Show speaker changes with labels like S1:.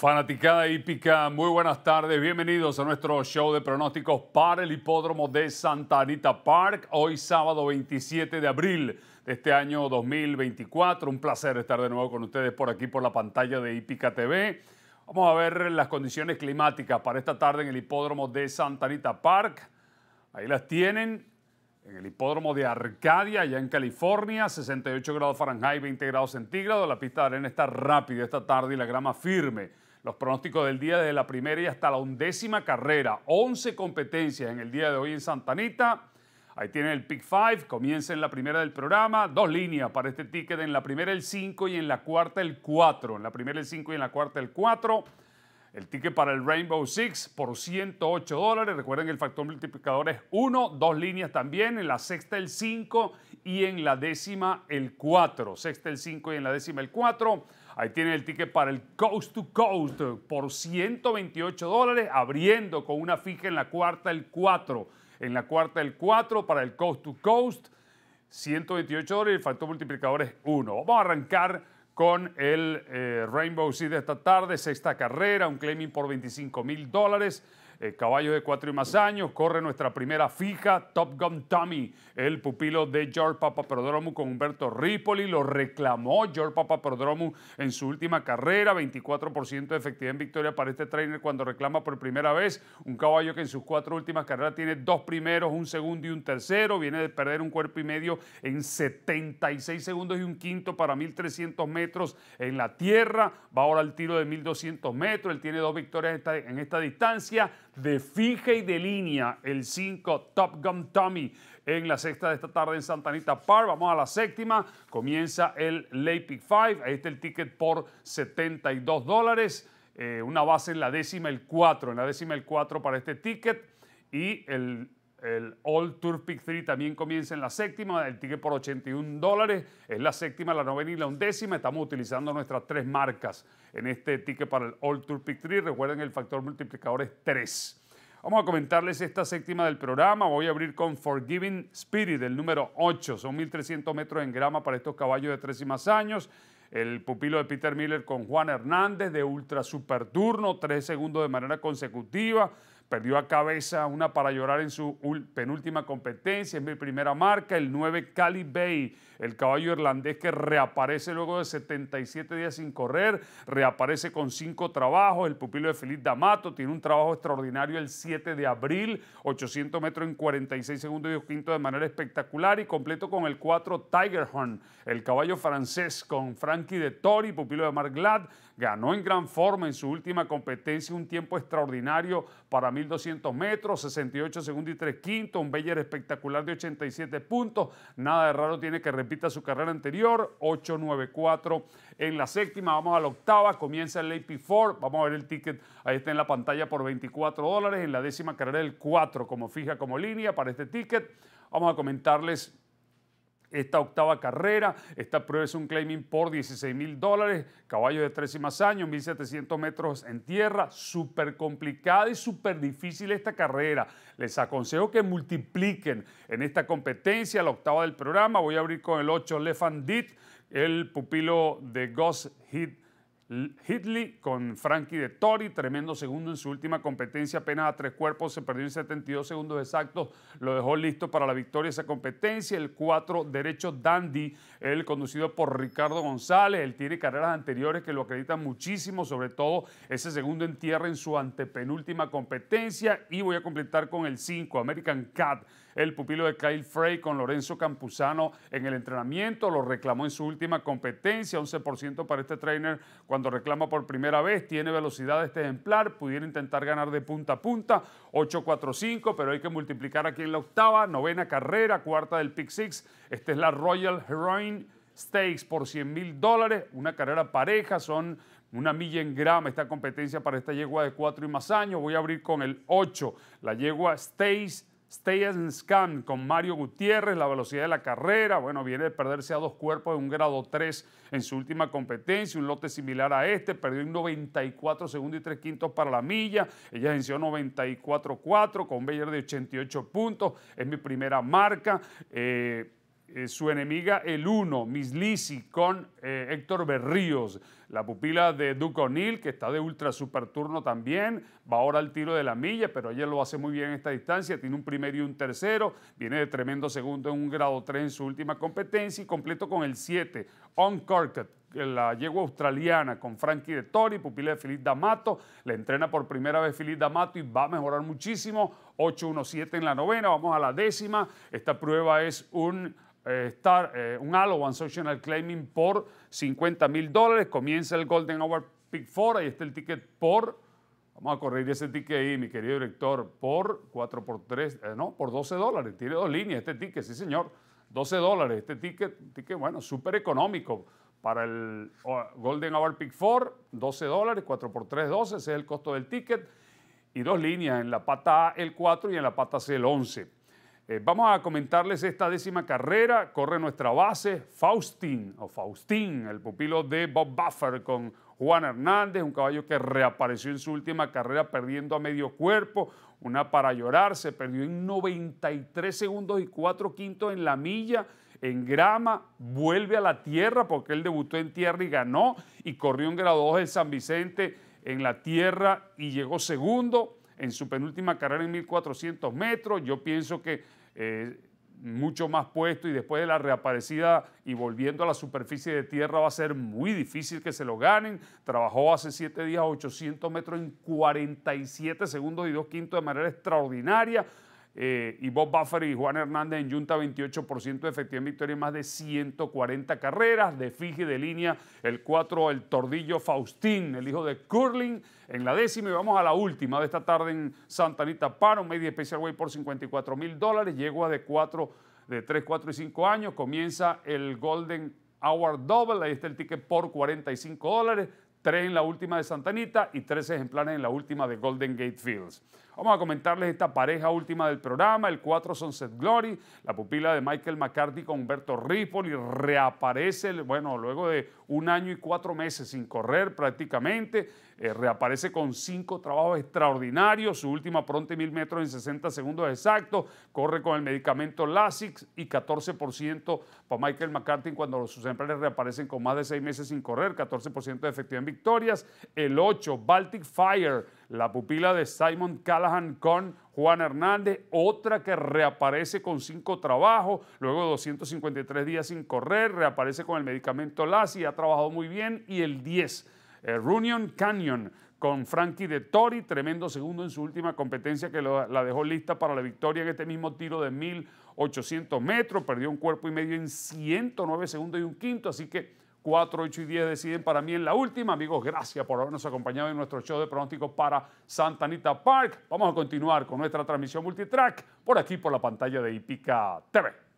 S1: Fanaticada hípica, muy buenas tardes. Bienvenidos a nuestro show de pronósticos para el hipódromo de Santa Anita Park. Hoy sábado 27 de abril de este año 2024. Un placer estar de nuevo con ustedes por aquí por la pantalla de Hípica TV. Vamos a ver las condiciones climáticas para esta tarde en el hipódromo de Santa Anita Park. Ahí las tienen. En el hipódromo de Arcadia, allá en California, 68 grados Fahrenheit, 20 grados centígrados. La pista de arena está rápida esta tarde y la grama firme. Los pronósticos del día desde la primera y hasta la undécima carrera. 11 competencias en el día de hoy en Santanita. Ahí tienen el pick 5, comienza en la primera del programa, dos líneas para este ticket, en la primera el 5 y en la cuarta el 4, en la primera el 5 y en la cuarta el 4. El ticket para el Rainbow Six por 108 dólares. Recuerden que el factor multiplicador es 1, dos líneas también, en la sexta el 5 y en la décima el 4. Sexta el 5 y en la décima el 4. Ahí tiene el ticket para el Coast to Coast por 128 dólares, abriendo con una fija en la cuarta el 4. En la cuarta el 4 para el Coast to Coast, 128 dólares, el factor multiplicador es 1. Vamos a arrancar con el eh, Rainbow Rainbow Seed esta tarde, sexta carrera, un claiming por 25 mil dólares. Eh, caballos de cuatro y más años, corre nuestra primera fija, Top Gun Tommy, el pupilo de George Perdromu con Humberto Ripoli, lo reclamó George Perdromu en su última carrera, 24% de efectividad en victoria para este trainer cuando reclama por primera vez, un caballo que en sus cuatro últimas carreras tiene dos primeros, un segundo y un tercero, viene de perder un cuerpo y medio en 76 segundos y un quinto para 1300 metros en la tierra, va ahora al tiro de 1200 metros, él tiene dos victorias en esta distancia, de fija y de línea, el 5 Top Gun Tommy en la sexta de esta tarde en Santanita Park. Vamos a la séptima, comienza el Late Pick 5, ahí está el ticket por 72 dólares, eh, una base en la décima el 4, en la décima el 4 para este ticket y el el All Tour Pick 3 también comienza en la séptima, el ticket por 81 dólares. Es la séptima, la novena y la undécima. Estamos utilizando nuestras tres marcas en este ticket para el All Tour Pick 3. Recuerden, el factor multiplicador es 3. Vamos a comentarles esta séptima del programa. Voy a abrir con Forgiving Spirit, el número 8. Son 1.300 metros en grama para estos caballos de tres y más años. El pupilo de Peter Miller con Juan Hernández de ultra super turno, 3 segundos de manera consecutiva perdió a cabeza una para llorar en su penúltima competencia, en mi primera marca, el 9 Cali Bay, el caballo irlandés que reaparece luego de 77 días sin correr, reaparece con cinco trabajos, el pupilo de Felipe D'Amato tiene un trabajo extraordinario el 7 de abril, 800 metros en 46 segundos y quinto de manera espectacular y completo con el 4 Tiger Horn, el caballo francés con Frankie de Tori, pupilo de Mark Glad, ganó en gran forma en su última competencia un tiempo extraordinario para mí 1.200 metros, 68 segundos y 3 quinto un Beller espectacular de 87 puntos, nada de raro tiene que repita su carrera anterior, 8.94 en la séptima, vamos a la octava, comienza el AP4, vamos a ver el ticket, ahí está en la pantalla por 24 dólares, en la décima carrera el 4 como fija como línea para este ticket, vamos a comentarles esta octava carrera, esta prueba es un claiming por 16 mil dólares, caballo de 13 y más años, 1700 metros en tierra, súper complicada y súper difícil esta carrera. Les aconsejo que multipliquen en esta competencia, la octava del programa. Voy a abrir con el 8 Lefandit, el pupilo de Ghost Hit Hitley con Frankie de Tori, tremendo segundo en su última competencia, apenas a tres cuerpos, se perdió en 72 segundos exactos, lo dejó listo para la victoria esa competencia. El 4 derecho Dandy, el conducido por Ricardo González, él tiene carreras anteriores que lo acreditan muchísimo, sobre todo ese segundo en tierra en su antepenúltima competencia. Y voy a completar con el 5, American Cat el pupilo de Kyle Frey con Lorenzo Campuzano en el entrenamiento, lo reclamó en su última competencia, 11% para este trainer cuando reclama por primera vez, tiene velocidad este ejemplar, pudiera intentar ganar de punta a punta, 8-4-5, pero hay que multiplicar aquí en la octava, novena carrera, cuarta del Pick Six, esta es la Royal Heroine Stakes por 100 mil dólares, una carrera pareja, son una milla en grama esta competencia para esta yegua de cuatro y más años. Voy a abrir con el 8, la yegua Stakes. Stay and Scan con Mario Gutiérrez, la velocidad de la carrera, bueno, viene de perderse a dos cuerpos de un grado 3 en su última competencia, un lote similar a este, perdió en 94 segundos y 3 quintos para la milla, ella venció 94-4 con beller de 88 puntos, es mi primera marca. Eh, eh, su enemiga el 1, lisi con eh, Héctor Berríos. La pupila de Duke O'Neill, que está de ultra super turno también, va ahora al tiro de la milla, pero ella lo hace muy bien en esta distancia, tiene un primero y un tercero, viene de tremendo segundo en un grado 3 en su última competencia y completo con el 7, On la yegua australiana con Frankie de Tori, pupila de Philippe D'Amato. La entrena por primera vez Philippe D'Amato y va a mejorar muchísimo. 8-1-7 en la novena, vamos a la décima. Esta prueba es un eh, estar eh, un One Social claiming por 50 mil dólares. Comienza el Golden Hour Pick 4. Ahí está el ticket por. Vamos a correr ese ticket ahí, mi querido director, por 4 por 3, eh, no, por 12 dólares. Tiene dos líneas este ticket, sí, señor. 12 dólares. Este ticket, ticket bueno, súper económico. Para el Golden Hour Pick 4, 12 dólares, 4 por 3, 12. Ese es el costo del ticket. Y dos líneas, en la pata A el 4 y en la pata C el 11. Eh, vamos a comentarles esta décima carrera. Corre nuestra base Faustin, o Faustín, el pupilo de Bob Buffer con Juan Hernández, un caballo que reapareció en su última carrera perdiendo a medio cuerpo, una para llorar, se perdió en 93 segundos y 4 quintos en la milla, en grama, vuelve a la tierra porque él debutó en tierra y ganó y corrió en grado 2 en San Vicente en la tierra y llegó segundo en su penúltima carrera en 1400 metros. Yo pienso que eh, mucho más puesto y después de la reaparecida y volviendo a la superficie de tierra va a ser muy difícil que se lo ganen. Trabajó hace siete días 800 metros en 47 segundos y dos quintos de manera extraordinaria. Eh, y Bob Buffer y Juan Hernández en Junta 28% de efectividad en victoria más de 140 carreras, de Fiji de línea el 4 el Tordillo Faustín, el hijo de Curling en la décima y vamos a la última de esta tarde en Santa Anita Paro, media Special Way por 54 mil dólares, yegua de de 3, 4 y 5 años, comienza el Golden Hour Double, ahí está el ticket por 45 dólares, 3 en la última de Santa Anita y 3 ejemplares en la última de Golden Gate Fields. Vamos a comentarles esta pareja última del programa. El 4 Sunset Glory, la pupila de Michael McCarthy con Humberto Ripoli. Reaparece, bueno, luego de un año y cuatro meses sin correr prácticamente. Eh, reaparece con cinco trabajos extraordinarios. Su última pronta mil metros en 60 segundos exacto. Corre con el medicamento LASIX y 14% para Michael McCarthy cuando sus empleados reaparecen con más de seis meses sin correr. 14% de efectividad en victorias. El 8, Baltic Fire la pupila de Simon Callahan con Juan Hernández, otra que reaparece con cinco trabajos, luego 253 días sin correr, reaparece con el medicamento LASI, ha trabajado muy bien, y el 10, eh, Runyon Runion Canyon, con Frankie de Tori, tremendo segundo en su última competencia que la dejó lista para la victoria en este mismo tiro de 1800 metros, perdió un cuerpo y medio en 109 segundos y un quinto, así que 4, 8 y 10 deciden para mí en la última. Amigos, gracias por habernos acompañado en nuestro show de pronósticos para Santa Anita Park. Vamos a continuar con nuestra transmisión multitrack por aquí por la pantalla de Ipica TV.